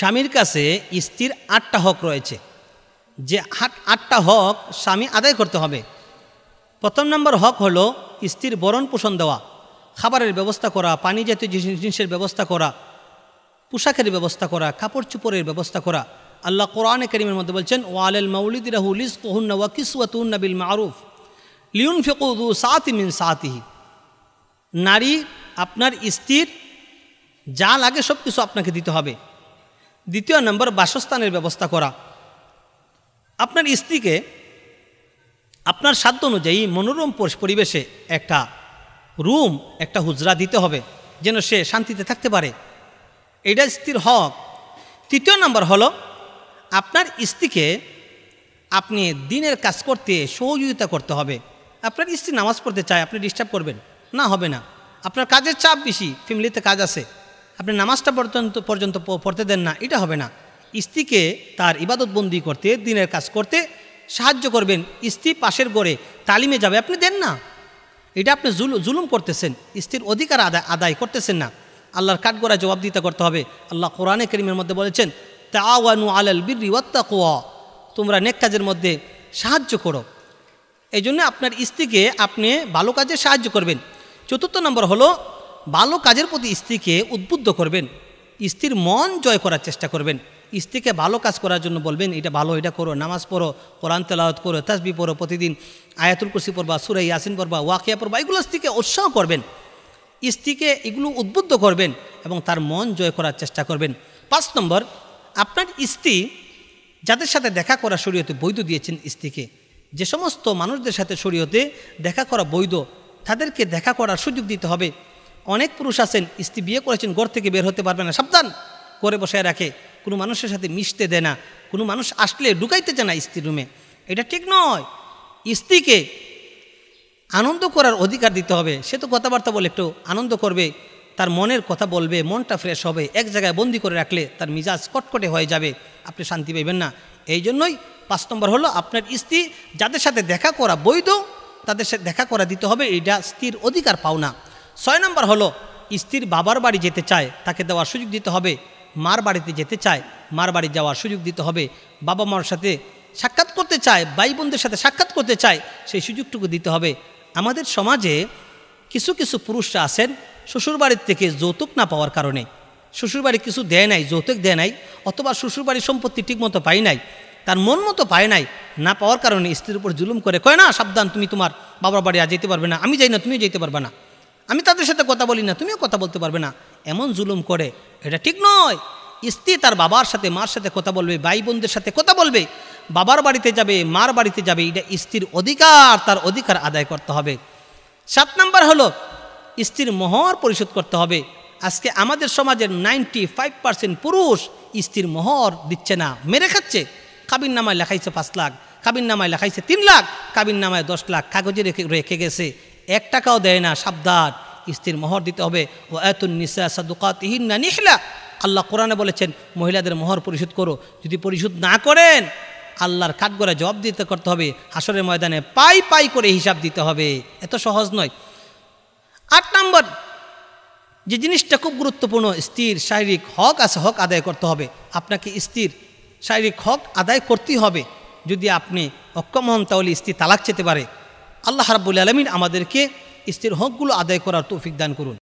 স্বামীর কাছে স্ত্রীর আটটা হক রয়েছে যে আটটা হক স্বামী আদায় করতে হবে প্রথম নম্বর হক হলো স্ত্রীর বরণ পোষণ দেওয়া খাবারের ব্যবস্থা করা পানি জাতীয় জিনিসের ব্যবস্থা করা পোশাকের ব্যবস্থা করা কাপড় চুপড়ের ব্যবস্থা করা আল্লাহ কোরআনে করিমের মধ্যে বলছেন ওয়ালেল মৌলিদ রাহুলিস কোহুন্না ওয়াকিসুয়াতুন্না বিল মারুফ লিউন ফেকুদু সাতি মিন সাতিহি নারী আপনার স্ত্রীর যা লাগে সব কিছু আপনাকে দিতে হবে দ্বিতীয় নম্বর বাসস্থানের ব্যবস্থা করা আপনার স্ত্রীকে আপনার সাধ্য অনুযায়ী মনোরম পরিবেশে একটা রুম একটা হুজরা দিতে হবে যেন সে শান্তিতে থাকতে পারে এটা স্ত্রীর হক তৃতীয় নম্বর হলো আপনার স্ত্রীকে আপনি দিনের কাজ করতে সহযোগিতা করতে হবে আপনার স্ত্রী নামাজ পড়তে চায় আপনি ডিস্টার্ব করবেন না হবে না আপনার কাজের চাপ বেশি ফ্যামিলিতে কাজ আছে আপনি নামাজটা পর্যন্ত পর্যন্ত পড়তে দেন না এটা হবে না স্ত্রীকে তার ইবাদতবন্দি করতে দিনের কাজ করতে সাহায্য করবেন স্ত্রী পাশের গড়ে তালিমে যাবে আপনি দেন না এটা আপনি জুলুম করতেছেন স্ত্রীর অধিকার আদায় আদায় করতেছেন না আল্লাহর জবাব দিতে করতে হবে আল্লাহ কোরআনে করিমের মধ্যে বলেছেন তাওয়ানু আলাল বিরি ওয়াত্তা কোয়া তোমরা নেক কাজের মধ্যে সাহায্য করো এই জন্য আপনার স্ত্রীকে আপনি ভালো কাজে সাহায্য করবেন চতুর্থ নম্বর হলো ভালো কাজের প্রতি স্ত্রীকে উদ্বুদ্ধ করবেন স্ত্রীর মন জয় করার চেষ্টা করবেন স্ত্রীকে ভালো কাজ করার জন্য বলবেন এটা ভালো এটা করো নামাজ পড়ো কোরআন তেলাওয়াত করো তাসবি পড়ো প্রতিদিন আয়াতুল কুসি পড়বা সুরাই ইয়াসিন পড়বা ওয়াকিয়া পড়বা এগুলো স্ত্রীকে উৎসাহ করবেন স্ত্রীকে এগুলো উদ্বুদ্ধ করবেন এবং তার মন জয় করার চেষ্টা করবেন পাঁচ নম্বর আপনার স্ত্রী যাদের সাথে দেখা করা শরীয়তে বৈধ দিয়েছেন স্ত্রীকে যে সমস্ত মানুষদের সাথে শরীয়তে দেখা করা বৈধ তাদেরকে দেখা করার সুযোগ দিতে হবে অনেক পুরুষ আছেন স্ত্রী বিয়ে করেছেন ঘর থেকে বের হতে পারবে না সাবধান করে বসায় রাখে কোনো মানুষের সাথে মিশতে দেয় না কোনো মানুষ আসলে ঢুকাইতে চায় না স্ত্রীর রুমে এটা ঠিক নয় স্ত্রীকে আনন্দ করার অধিকার দিতে হবে সে তো কথাবার্তা বলে একটু আনন্দ করবে তার মনের কথা বলবে মনটা ফ্রেশ হবে এক জায়গায় বন্দি করে রাখলে তার মিজাজ কটকটে হয়ে যাবে আপনি শান্তি পাইবেন না এই জন্যই পাঁচ নম্বর হলো আপনার স্ত্রী যাদের সাথে দেখা করা বৈধ তাদের সাথে দেখা করা দিতে হবে এটা স্ত্রীর অধিকার পাওনা ছয় নম্বর হলো স্ত্রীর বাবার বাড়ি যেতে চায় তাকে দেওয়ার সুযোগ দিতে হবে মার বাড়িতে যেতে চায় মার বাড়ি যাওয়ার সুযোগ দিতে হবে বাবা মার সাথে সাক্ষাৎ করতে চায় ভাই বোনদের সাথে সাক্ষাৎ করতে চায় সেই সুযোগটুকু দিতে হবে আমাদের সমাজে কিছু কিছু পুরুষরা আছেন শ্বশুরবাড়ির থেকে যৌতুক না পাওয়ার কারণে শ্বশুরবাড়ি কিছু দেয় নাই যৌতুক দেয় নাই অথবা শ্বশুরবাড়ির সম্পত্তি ঠিকমতো পায় নাই তার মন মতো পায় নাই না পাওয়ার কারণে স্ত্রীর উপর জুলুম করে কয় না সাবধান তুমি তোমার বাবার বাড়ি আর যেতে পারবে না আমি যাই না তুমিও যেতে পারবে না আমি তাদের সাথে কথা বলি না তুমিও কথা বলতে পারবে না এমন জুলুম করে এটা ঠিক নয় স্ত্রী তার বাবার সাথে মার সাথে কথা বলবে ভাই বোনদের সাথে কথা বলবে বাবার বাড়িতে যাবে মার বাড়িতে যাবে এটা স্ত্রীর অধিকার তার অধিকার আদায় করতে হবে সাত নাম্বার হলো স্ত্রীর মোহর পরিশোধ করতে হবে আজকে আমাদের সমাজের নাইনটি ফাইভ পার্সেন্ট পুরুষ স্ত্রীর মোহর দিচ্ছে না মেরে খাচ্ছে কাবির নামায় লেখাইছে পাঁচ লাখ কাবির নামায় লেখাইছে তিন লাখ কাবির নামায় দশ লাখ কাগজে রেখে রেখে গেছে এক টাকাও দেয় না সাবধান স্ত্রীর মোহর দিতে হবে ও এতুন নিসা সাদুকাত ইহিনা নিহলা আল্লাহ কোরআনে বলেছেন মহিলাদের মোহর পরিশোধ করো যদি পরিশোধ না করেন আল্লাহর কাঠগড়ে জবাব দিতে করতে হবে হাসরের ময়দানে পাই পাই করে হিসাব দিতে হবে এত সহজ নয় আট নম্বর যে জিনিসটা খুব গুরুত্বপূর্ণ স্ত্রীর শারীরিক হক আছে হক আদায় করতে হবে আপনাকে স্ত্রীর শারীরিক হক আদায় করতেই হবে যদি আপনি অক্ষম হন তাহলে স্ত্রী তালাক চেতে পারে আল্লাহ রাবুল আলমিন আমাদেরকে স্ত্রীর হকগুলো আদায় করার তৌফিক দান করুন